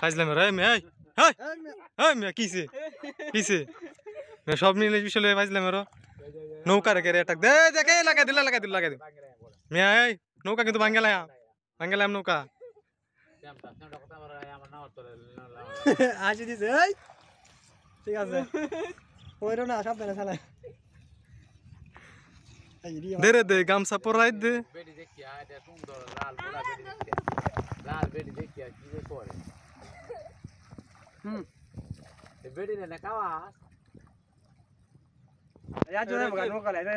ফাইজলাম রে মে এই এই মে কিছে কিছে মে সব নিয়ে বিষয় লয়ে ফাইজলাম নৌকা রেখে রে টাক দে দেখে লাগা দিলা লাগা দিলা লাগা দিল মে এই নৌকা কিন্তু ভাঙ্গেলা ভাঙ্গেলাম নৌকা আসি দিছে এই ঠিক আছে ওইরো না সাবধানে চালায় দে দে গামছা পরাই দে বেডি দেখিয়া এটা সুন্দর লাল গোলা বেডি দেখিয়া লাল বেডি দেখিয়া কি করে Hmm. vedi nella ya